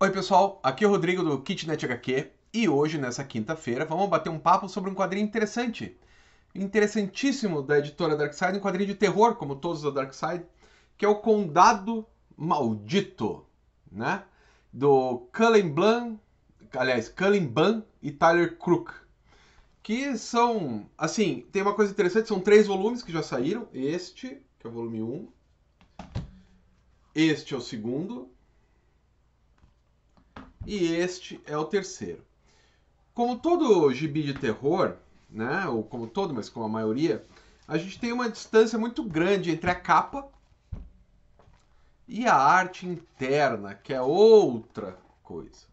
Oi pessoal, aqui é o Rodrigo do Kitnet HQ e hoje, nessa quinta-feira, vamos bater um papo sobre um quadrinho interessante, interessantíssimo da editora Darkseid, um quadrinho de terror, como todos da Darkseid, que é o Condado Maldito, né? Do Cullen Blan, aliás, Cullen Blanc e Tyler Crook, que são, assim, tem uma coisa interessante, são três volumes que já saíram, este, que é o volume 1, um, este é o segundo, e este é o terceiro. Como todo gibi de terror, né, ou como todo, mas como a maioria, a gente tem uma distância muito grande entre a capa e a arte interna, que é outra coisa.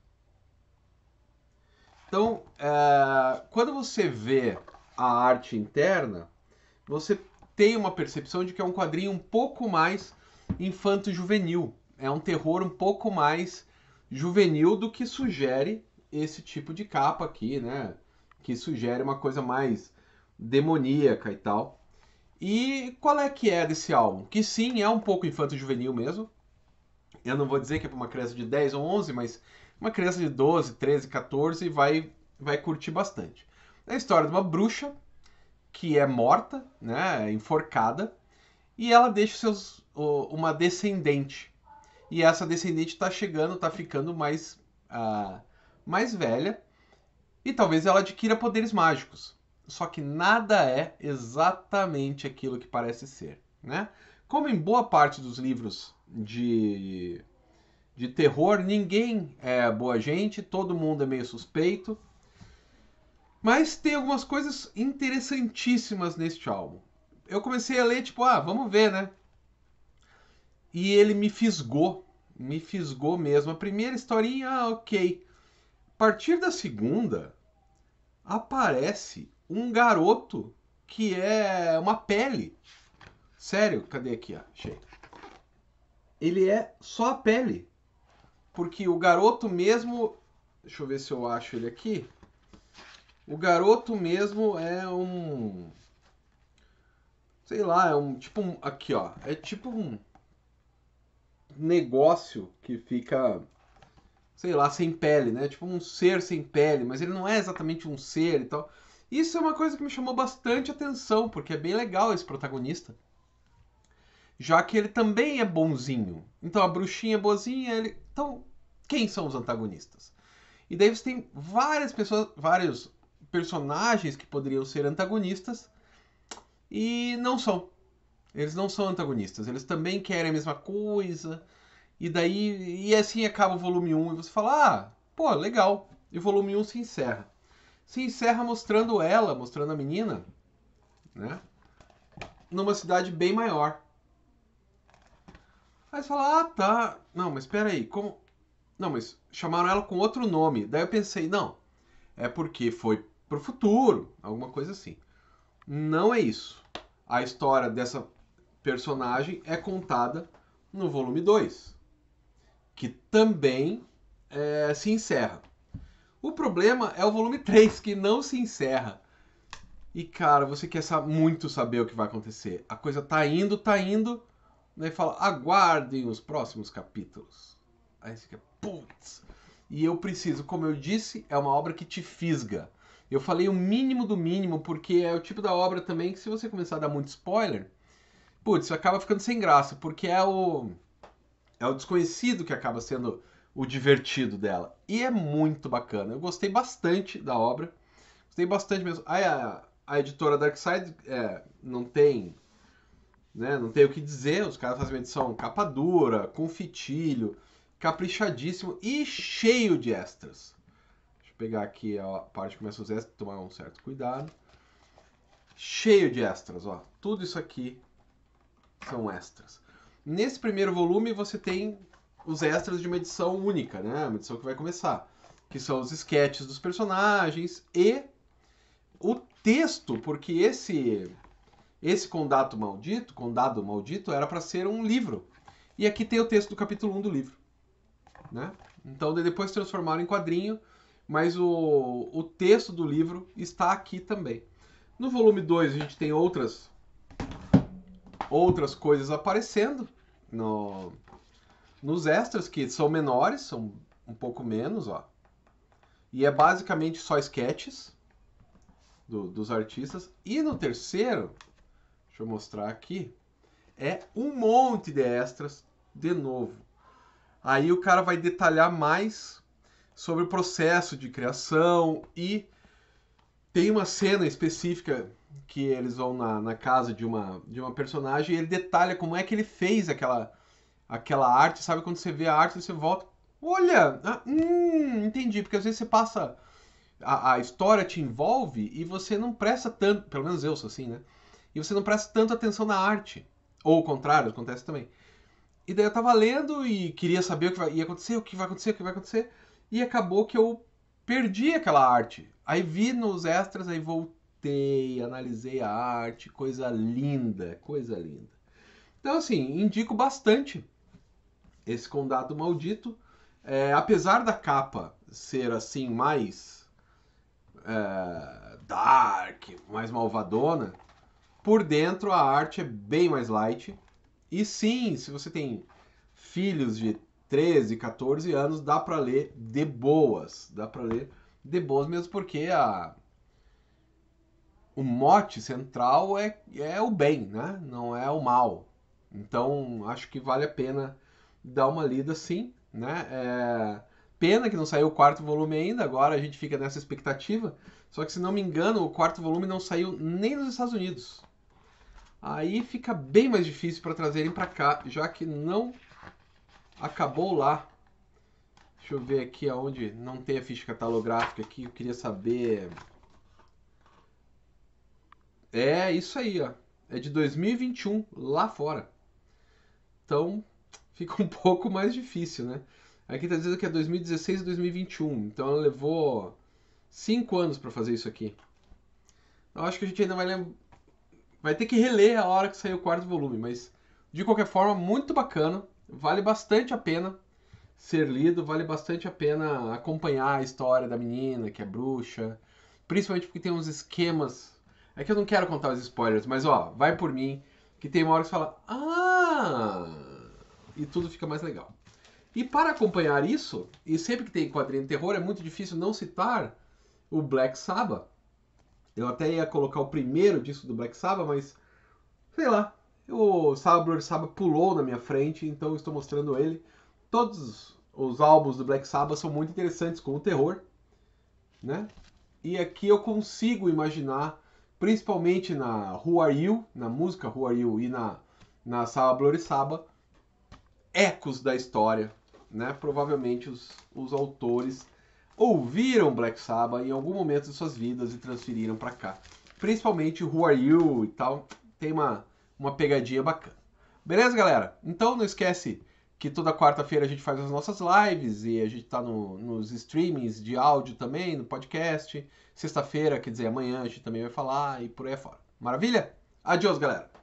Então, é, quando você vê a arte interna, você tem uma percepção de que é um quadrinho um pouco mais infanto-juvenil. É um terror um pouco mais juvenil do que sugere esse tipo de capa aqui, né? Que sugere uma coisa mais demoníaca e tal. E qual é que é desse álbum? Que sim, é um pouco infanto-juvenil mesmo. Eu não vou dizer que é para uma criança de 10 ou 11, mas uma criança de 12, 13, 14 vai, vai curtir bastante. É a história de uma bruxa que é morta, né, enforcada, e ela deixa seus, uma descendente e essa descendente está chegando, está ficando mais, uh, mais velha. E talvez ela adquira poderes mágicos. Só que nada é exatamente aquilo que parece ser. Né? Como em boa parte dos livros de, de terror, ninguém é boa gente, todo mundo é meio suspeito. Mas tem algumas coisas interessantíssimas neste álbum. Eu comecei a ler, tipo, ah, vamos ver, né? E ele me fisgou me fisgou mesmo. A primeira historinha, ah, ok. A partir da segunda, aparece um garoto que é uma pele. Sério, cadê aqui? Ah, achei. Ele é só a pele. Porque o garoto mesmo. Deixa eu ver se eu acho ele aqui. O garoto mesmo é um. Sei lá, é um. Tipo um. Aqui, ó. É tipo um negócio que fica, sei lá, sem pele, né? Tipo um ser sem pele, mas ele não é exatamente um ser e tal. Isso é uma coisa que me chamou bastante atenção, porque é bem legal esse protagonista. Já que ele também é bonzinho. Então a bruxinha é boazinha, ele. Então, quem são os antagonistas? E daí você tem várias pessoas, vários personagens que poderiam ser antagonistas e não são. Eles não são antagonistas, eles também querem a mesma coisa. E daí, e assim acaba o volume 1 e você fala: "Ah, pô, legal". E o volume 1 se encerra. Se encerra mostrando ela, mostrando a menina, né? Numa cidade bem maior. Aí você fala: "Ah, tá. Não, mas espera aí, como Não, mas chamaram ela com outro nome". Daí eu pensei: "Não, é porque foi pro futuro, alguma coisa assim". Não é isso. A história dessa personagem é contada no volume 2, que também é, se encerra. O problema é o volume 3, que não se encerra. E, cara, você quer muito saber o que vai acontecer. A coisa tá indo, tá indo, né? Fala, aguardem os próximos capítulos. Aí você fica, putz. E eu preciso, como eu disse, é uma obra que te fisga. Eu falei o mínimo do mínimo, porque é o tipo da obra também que, se você começar a dar muito spoiler, putz, acaba ficando sem graça, porque é o é o desconhecido que acaba sendo o divertido dela. E é muito bacana. Eu gostei bastante da obra. Gostei bastante mesmo. A, a editora Darkside é, não tem né, não tem o que dizer. Os caras fazem uma edição capa dura, com fitilho, caprichadíssimo e cheio de extras. Deixa eu pegar aqui a parte que começa os extras, tomar um certo cuidado. Cheio de extras, ó. Tudo isso aqui são extras. Nesse primeiro volume você tem os extras de uma edição única, né? Uma edição que vai começar, que são os sketches dos personagens e o texto, porque esse esse Condado Maldito, Condado Maldito era para ser um livro. E aqui tem o texto do capítulo 1 do livro, né? Então depois transformaram em quadrinho, mas o, o texto do livro está aqui também. No volume 2 a gente tem outras outras coisas aparecendo no, nos extras, que são menores, são um pouco menos, ó. E é basicamente só sketches do, dos artistas. E no terceiro, deixa eu mostrar aqui, é um monte de extras de novo. Aí o cara vai detalhar mais sobre o processo de criação e tem uma cena específica que eles vão na, na casa de uma, de uma personagem e ele detalha como é que ele fez aquela, aquela arte, sabe? Quando você vê a arte, você volta. Olha! Ah, hum, entendi. Porque às vezes você passa. A, a história te envolve e você não presta tanto. Pelo menos eu sou assim, né? E você não presta tanto atenção na arte. Ou o contrário, acontece também. E daí eu tava lendo e queria saber o que vai, ia acontecer, o que vai acontecer, o que vai acontecer. E acabou que eu perdi aquela arte. Aí vi nos extras, aí voltei analisei a arte, coisa linda, coisa linda. Então, assim, indico bastante esse Condado Maldito. É, apesar da capa ser assim, mais é, dark, mais malvadona, por dentro a arte é bem mais light. E sim, se você tem filhos de 13, 14 anos, dá para ler de boas. Dá para ler de boas mesmo porque a, o mote central é, é o bem, né? não é o mal. Então acho que vale a pena dar uma lida sim. Né? É... Pena que não saiu o quarto volume ainda, agora a gente fica nessa expectativa. Só que se não me engano, o quarto volume não saiu nem nos Estados Unidos. Aí fica bem mais difícil para trazerem para cá, já que não acabou lá. Deixa eu ver aqui aonde não tem a ficha catalográfica aqui, eu queria saber é isso aí, ó. É de 2021 lá fora. Então fica um pouco mais difícil, né? Aqui tá dizendo que é 2016 e 2021, então ela levou 5 anos para fazer isso aqui. Eu acho que a gente ainda vai lembrar. Vai ter que reler a hora que sair o quarto volume, mas de qualquer forma, muito bacana. Vale bastante a pena ser lido, vale bastante a pena acompanhar a história da menina que é bruxa, principalmente porque tem uns esquemas é que eu não quero contar os spoilers, mas ó, vai por mim, que tem uma hora que você fala, ah! E tudo fica mais legal. E para acompanhar isso, e sempre que tem quadrinho de terror, é muito difícil não citar o Black Sabbath. Eu até ia colocar o primeiro disco do Black Sabbath, mas sei lá, o Sabbath, Sabbath pulou na minha frente, então eu estou mostrando ele. Todos os álbuns do Black Sabbath são muito interessantes com o terror, né? E aqui eu consigo imaginar principalmente na Who Are You, na música Who Are You e na, na Saba Blorissaba, ecos da história. Né? Provavelmente os, os autores ouviram Black Sabbath em algum momento de suas vidas e transferiram para cá. Principalmente Who Are You e tal, tem uma, uma pegadinha bacana. Beleza, galera? Então não esquece que toda quarta-feira a gente faz as nossas lives e a gente está no, nos streamings de áudio também, no podcast. Sexta-feira, quer dizer, amanhã a gente também vai falar e por aí fora Maravilha? Adiós, galera!